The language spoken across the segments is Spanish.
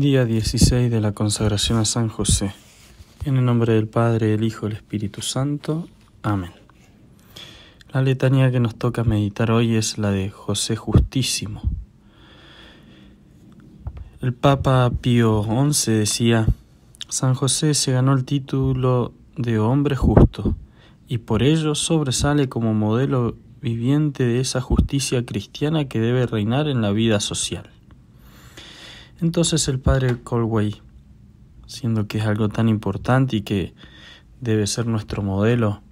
Día 16 de la consagración a San José. En el nombre del Padre, el Hijo y el Espíritu Santo. Amén. La letanía que nos toca meditar hoy es la de José Justísimo. El Papa Pío XI decía, San José se ganó el título de hombre justo y por ello sobresale como modelo viviente de esa justicia cristiana que debe reinar en la vida social. Entonces el padre Colway, siendo que es algo tan importante y que debe ser nuestro modelo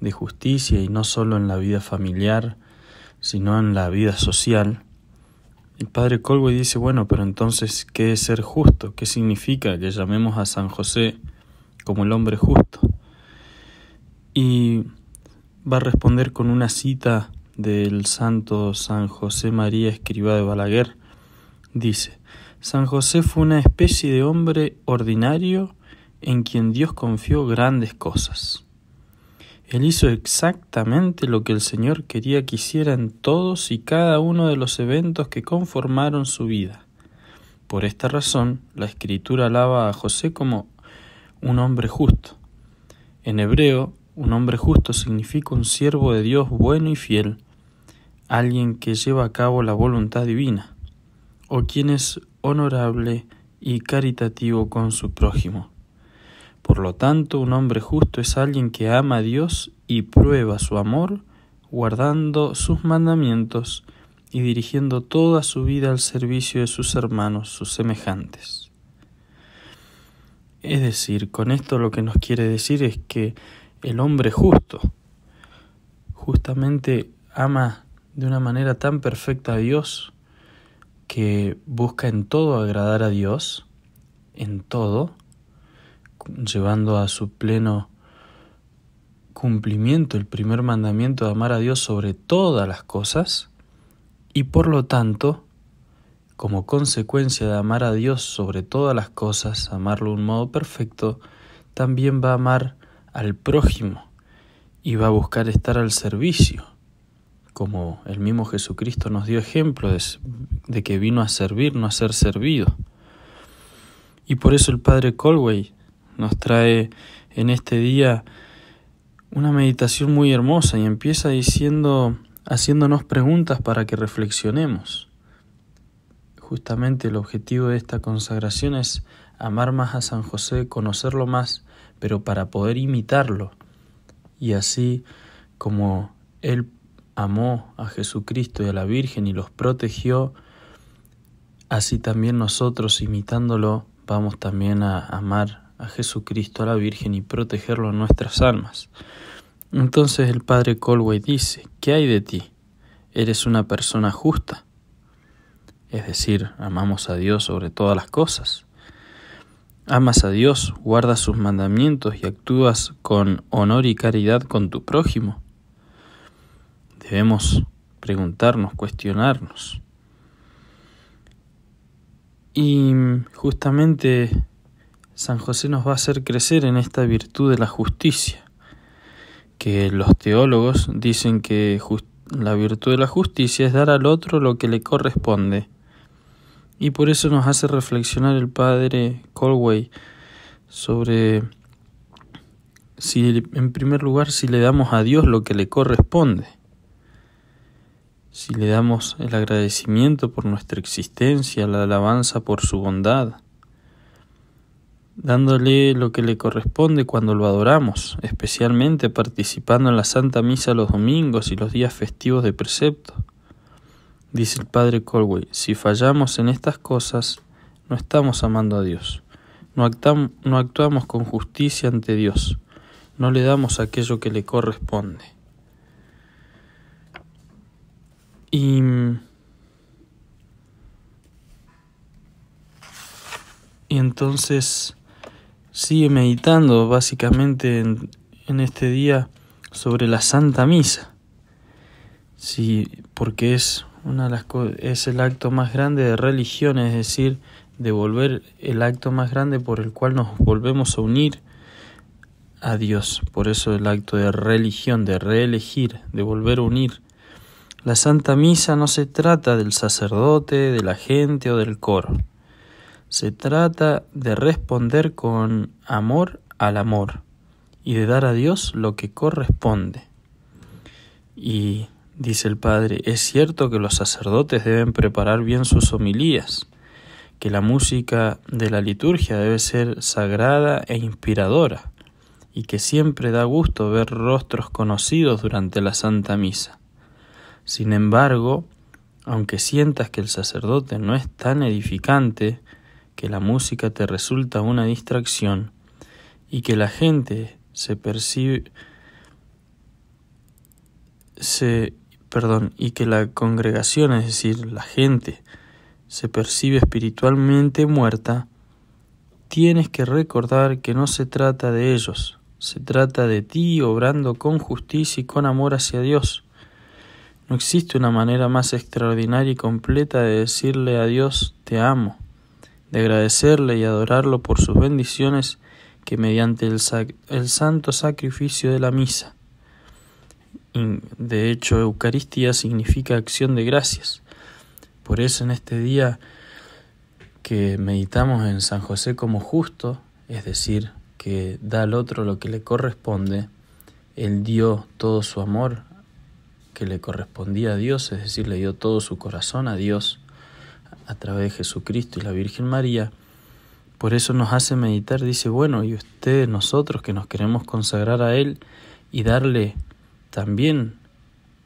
de justicia y no solo en la vida familiar, sino en la vida social, el padre Colway dice, bueno, pero entonces, ¿qué es ser justo? ¿Qué significa que llamemos a San José como el hombre justo? Y va a responder con una cita del santo San José María Escriba de Balaguer. Dice, San José fue una especie de hombre ordinario en quien Dios confió grandes cosas. Él hizo exactamente lo que el Señor quería que hiciera en todos y cada uno de los eventos que conformaron su vida. Por esta razón, la escritura alaba a José como un hombre justo. En hebreo, un hombre justo significa un siervo de Dios bueno y fiel, alguien que lleva a cabo la voluntad divina, o quien es honorable y caritativo con su prójimo. Por lo tanto, un hombre justo es alguien que ama a Dios y prueba su amor guardando sus mandamientos y dirigiendo toda su vida al servicio de sus hermanos, sus semejantes. Es decir, con esto lo que nos quiere decir es que el hombre justo justamente ama de una manera tan perfecta a Dios que busca en todo agradar a Dios, en todo, llevando a su pleno cumplimiento el primer mandamiento de amar a Dios sobre todas las cosas, y por lo tanto, como consecuencia de amar a Dios sobre todas las cosas, amarlo de un modo perfecto, también va a amar al prójimo y va a buscar estar al servicio como el mismo Jesucristo nos dio ejemplo de, que vino a servir, no a ser servido. Y por eso el Padre Colway nos trae en este día una meditación muy hermosa y empieza diciendo, haciéndonos preguntas para que reflexionemos. Justamente el objetivo de esta consagración es amar más a San José, conocerlo más, pero para poder imitarlo y así como él amó a Jesucristo y a la Virgen y los protegió, así también nosotros, imitándolo, vamos también a amar a Jesucristo, a la Virgen y protegerlo en nuestras almas. Entonces el padre Colway dice, ¿qué hay de ti? Eres una persona justa. Es decir, amamos a Dios sobre todas las cosas. Amas a Dios, guardas sus mandamientos y actúas con honor y caridad con tu prójimo. Debemos preguntarnos, cuestionarnos. Y justamente San José nos va a hacer crecer en esta virtud de la justicia, que los teólogos dicen que la virtud de la justicia es dar al otro lo que le corresponde. Y por eso nos hace reflexionar el padre Colway sobre si en primer lugar si le damos a Dios lo que le corresponde si le damos el agradecimiento por nuestra existencia, la alabanza por su bondad, dándole lo que le corresponde cuando lo adoramos, especialmente participando en la Santa Misa los domingos y los días festivos de precepto. Dice el padre Colway, si fallamos en estas cosas, no estamos amando a Dios, no, actuamos con justicia ante Dios, no le damos aquello que le corresponde. Y... entonces sigue meditando básicamente en, este día sobre la Santa Misa. Sí, porque es una de las es el acto más grande de religión, es decir, devolver el acto más grande por el cual nos volvemos a unir a Dios. Por eso el acto de religión, de reelegir, de volver a unir. La Santa Misa no se trata del sacerdote, de la gente o del coro. Se trata de responder con amor al amor y de dar a Dios lo que corresponde. Y dice el Padre, es cierto que los sacerdotes deben preparar bien sus homilías, que la música de la liturgia debe ser sagrada e inspiradora, y que siempre da gusto ver rostros conocidos durante la Santa Misa. Sin embargo, aunque sientas que el sacerdote no es tan edificante, que la música te resulta una distracción y que la gente se percibe perdón, y que la congregación, es decir, la gente se percibe espiritualmente muerta, tienes que recordar que no se trata de ellos, se trata de ti obrando con justicia y con amor hacia Dios. No existe una manera más extraordinaria y completa de decirle a Dios te amo, de agradecerle y adorarlo por sus bendiciones que mediante el, santo sacrificio de la misa. De hecho, Eucaristía significa acción de gracias. Por eso en este día que meditamos en San José como justo, es decir, que da al otro lo que le corresponde, él dio todo su amor que le correspondía a Dios, es decir, le dio todo su corazón a Dios a través de Jesucristo y la Virgen María, por eso nos hace meditar, dice, bueno, y ustedes, nosotros que nos queremos consagrar a Él y darle también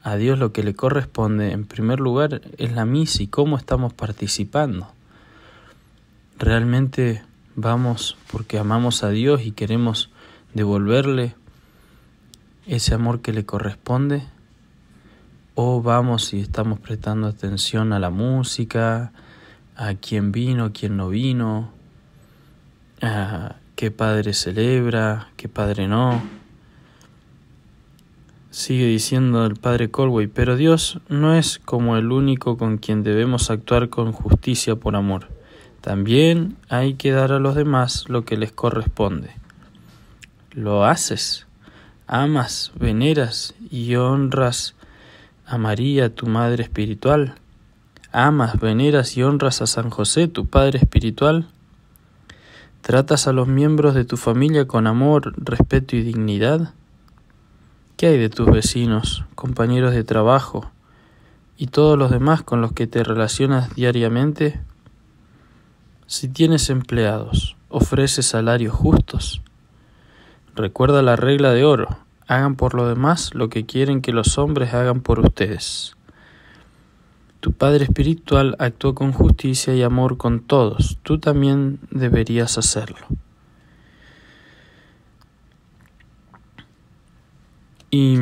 a Dios lo que le corresponde, en primer lugar, es la misa y cómo estamos participando. Realmente vamos porque amamos a Dios y queremos devolverle ese amor que le corresponde o vamos y estamos prestando atención a la música, a quién vino, quién no vino, a qué padre celebra, qué padre no. Sigue diciendo el padre Colway, pero Dios no es como el único con quien debemos actuar con justicia por amor. También hay que dar a los demás lo que les corresponde. Lo haces, amas, veneras y honras a María, tu Madre Espiritual? ¿Amas, veneras y honras a San José, tu Padre Espiritual? ¿Tratas a los miembros de tu familia con amor, respeto y dignidad? ¿Qué hay de tus vecinos, compañeros de trabajo y todos los demás con los que te relacionas diariamente? Si tienes empleados, ofreces salarios justos. Recuerda la regla de oro, Hagan por lo demás lo que quieren que los hombres hagan por ustedes. Tu Padre Espiritual actuó con justicia y amor con todos. Tú también deberías hacerlo. Y,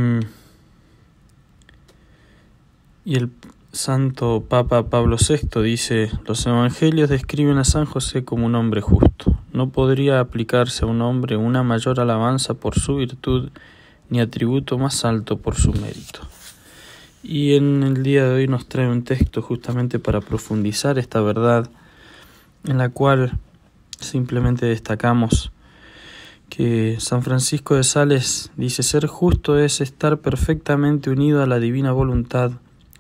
y el Santo Papa Pablo VI dice, los evangelios describen a San José como un hombre justo. No podría aplicarse a un hombre una mayor alabanza por su virtud ni atributo más alto por su mérito. Y en el día de hoy nos trae un texto justamente para profundizar esta verdad en la cual simplemente destacamos que San Francisco de Sales dice ser justo es estar perfectamente unido a la divina voluntad,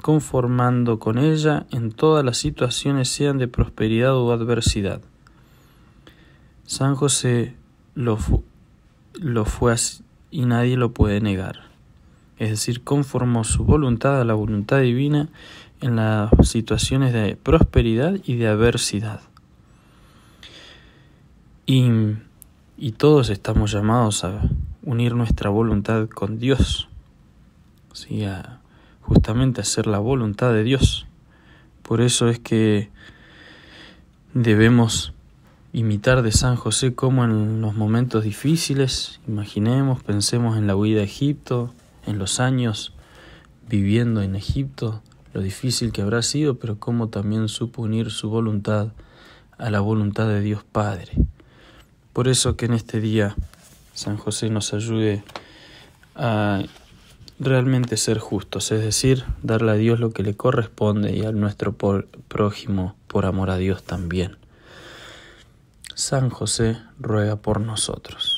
conformando con ella en todas las situaciones sean de prosperidad o adversidad. San José lo, lo fue así y nadie lo puede negar. Es decir, conformó su voluntad a la voluntad divina en las situaciones de prosperidad y de adversidad. Y, todos estamos llamados a unir nuestra voluntad con Dios, ¿sí? a, justamente hacer la voluntad de Dios. Por eso es que debemos imitar de San José como en los momentos difíciles, imaginemos, pensemos en la huida a Egipto, en los años viviendo en Egipto, lo difícil que habrá sido, pero cómo también supo unir su voluntad a la voluntad de Dios Padre. Por eso que en este día San José nos ayude a realmente ser justos, es decir, darle a Dios lo que le corresponde y a nuestro prójimo por amor a Dios también. San José ruega por nosotros.